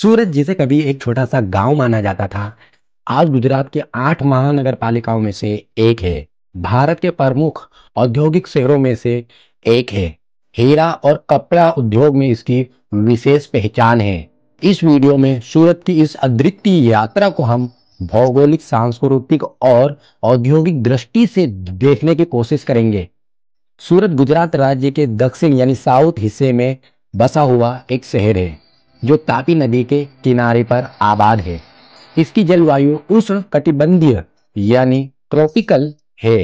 सूरत जिसे कभी एक छोटा सा गांव माना जाता था आज गुजरात के आठ महानगर पालिकाओं में से एक है भारत के प्रमुख औद्योगिक शहरों में से एक है हीरा और कपड़ा उद्योग में इसकी विशेष पहचान है इस वीडियो में सूरत की इस अद्वितीय यात्रा को हम भौगोलिक सांस्कृतिक और औद्योगिक दृष्टि से देखने की कोशिश करेंगे सूरत गुजरात राज्य के दक्षिण यानी साउथ हिस्से में बसा हुआ एक शहर है जो तापी नदी के किनारे पर आबाद है इसकी जलवायु उष्ण कटिबंधीय यानी ट्रॉपिकल है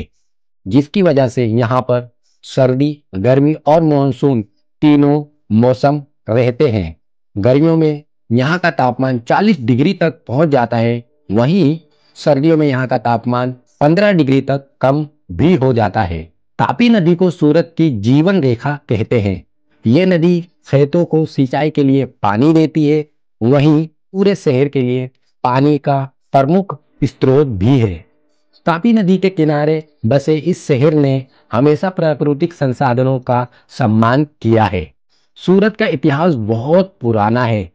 जिसकी वजह से यहाँ पर सर्दी गर्मी और मानसून तीनों मौसम रहते हैं गर्मियों में यहाँ का तापमान 40 डिग्री तक पहुंच जाता है वहीं सर्दियों में यहाँ का तापमान 15 डिग्री तक कम भी हो जाता है तापी नदी को सूरत की जीवन रेखा कहते हैं ये नदी खेतों को सिंचाई के लिए पानी देती है वहीं पूरे शहर के लिए पानी का प्रमुख स्रोत भी है तापी नदी के किनारे बसे इस शहर ने हमेशा प्राकृतिक संसाधनों का सम्मान किया है सूरत का इतिहास बहुत पुराना है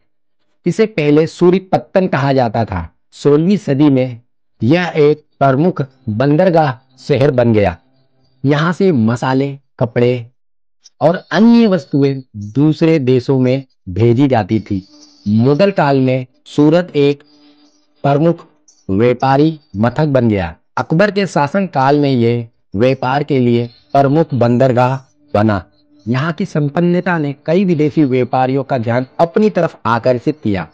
इसे पहले सूर्य पत्तन कहा जाता था सोलहवीं सदी में यह एक प्रमुख बंदरगाह शहर बन गया यहाँ से मसाले कपड़े और अन्य वस्तुएं दूसरे देशों में भेजी जाती थी मुगल काल में सूरत एक प्रमुख व्यापारी मथक बन गया अकबर के शासन काल में ये व्यापार के लिए प्रमुख बंदरगाह बना यहाँ की संपन्नता ने कई विदेशी व्यापारियों का ध्यान अपनी तरफ आकर्षित किया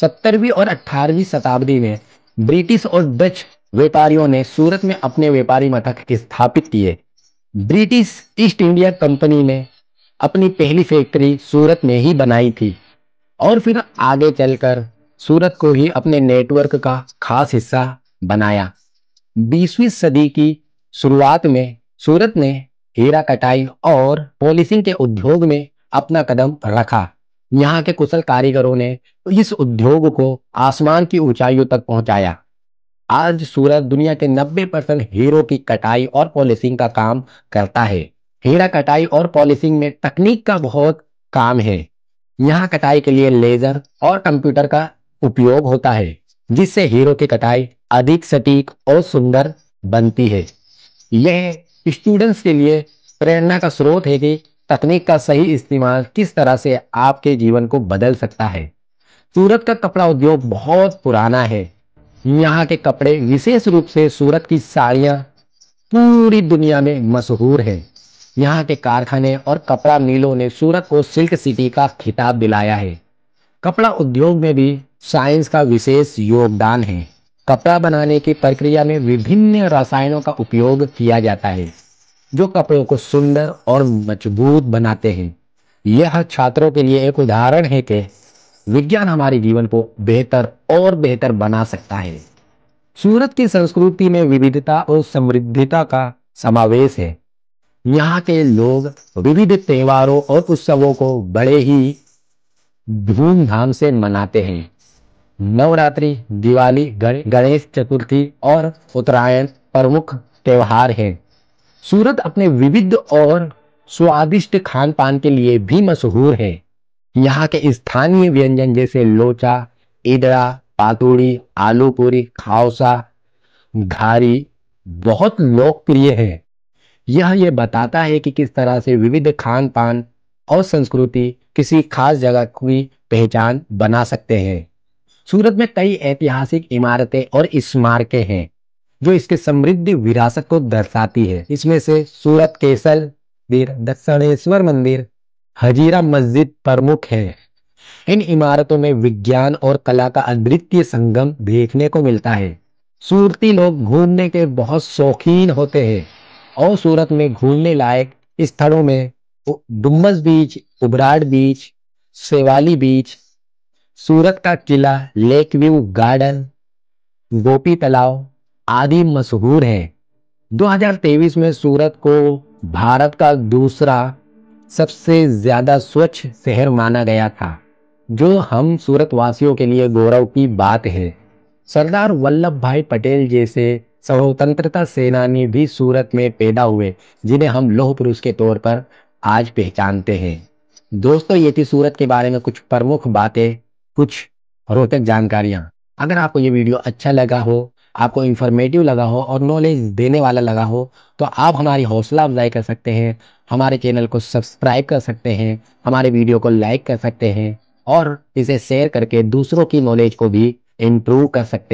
सत्तरवीं और अठारहवीं शताब्दी में ब्रिटिश और डच व्यापारियों ने सूरत में अपने व्यापारी मथक स्थापित किए ब्रिटिश ईस्ट इंडिया कंपनी ने अपनी पहली फैक्ट्री सूरत में ही बनाई थी और फिर आगे चलकर सूरत को ही अपने नेटवर्क का खास हिस्सा बनाया बीसवीं सदी की शुरुआत में सूरत ने हीरा कटाई और पॉलिसिंग के उद्योग में अपना कदम रखा यहाँ के कुशल कारीगरों ने इस उद्योग को आसमान की ऊंचाइयों तक पहुंचाया आज सूरत दुनिया के 90 परसेंट हीरो की कटाई और पॉलिशिंग का काम करता है हीरा कटाई और पॉलिशिंग में तकनीक का बहुत काम है यहाँ कटाई के लिए लेजर और कंप्यूटर का उपयोग होता है जिससे हीरो की कटाई अधिक सटीक और सुंदर बनती है यह स्टूडेंट्स के लिए प्रेरणा का स्रोत है कि तकनीक का सही इस्तेमाल किस तरह से आपके जीवन को बदल सकता है सूरत का कपड़ा उद्योग बहुत पुराना है यहाँ के कपड़े विशेष रूप से सूरत की साड़ियाँ पूरी दुनिया में मशहूर हैं यहाँ के कारखाने और कपड़ा मिलों ने सूरत को सिल्क सिटी का खिताब दिलाया है कपड़ा उद्योग में भी साइंस का विशेष योगदान है कपड़ा बनाने की प्रक्रिया में विभिन्न रसायनों का उपयोग किया जाता है जो कपड़ों को सुंदर और मजबूत बनाते हैं यह छात्रों के लिए एक उदाहरण है कि विज्ञान हमारे जीवन को बेहतर और बेहतर बना सकता है सूरत की संस्कृति में विविधता और समृद्धता का समावेश है यहाँ के लोग विविध त्योहारों और उत्सवों को बड़े ही धूमधाम से मनाते हैं नवरात्रि दिवाली गणेश चतुर्थी और उत्तरायण प्रमुख त्योहार हैं सूरत अपने विविध और स्वादिष्ट खान पान के लिए भी मशहूर है यहाँ के स्थानीय व्यंजन जैसे लोचा इदड़ा पातूड़ी आलू पूरी खाउसा घारी बहुत लोकप्रिय है यह ये बताता है कि किस तरह से विविध खान पान और संस्कृति किसी खास जगह की पहचान बना सकते हैं सूरत में कई ऐतिहासिक इमारतें और स्मारकें हैं जो इसके समृद्ध विरासत को दर्शाती है इसमें से सूरत केसल दक्षिणेश्वर मंदिर हजीरा मस्जिद प्रमुख है इन इमारतों में विज्ञान और कला का अद्वितीय संगम देखने को मिलता है सूरती लोग घूमने के बहुत शौकीन होते हैं और सूरत में घूमने लायक स्थलों में डुम्बस बीच उबराड बीच सेवाली बीच सूरत का किला lake view garden Gopi Talab आदि मशहूर है 2023 में सूरत को भारत का दूसरा सबसे ज़्यादा स्वच्छ शहर माना गया था जो हम सूरतवासियों के लिए गौरव की बात है सरदार वल्लभ भाई पटेल जैसे स्वतंत्रता सेनानी भी सूरत में पैदा हुए जिन्हें हम लौह पुरुष के तौर पर आज पहचानते हैं दोस्तों ये थी सूरत के बारे में कुछ प्रमुख बातें कुछ रोचक जानकारियां अगर आपको ये वीडियो अच्छा लगा हो आपको इंफॉर्मेटिव लगा हो और नॉलेज देने वाला लगा हो तो आप हमारी हौसला अफजाई कर सकते हैं हमारे चैनल को सब्सक्राइब कर सकते हैं हमारे वीडियो को लाइक कर सकते हैं और इसे शेयर करके दूसरों की नॉलेज को भी इम्प्रूव कर सकते हैं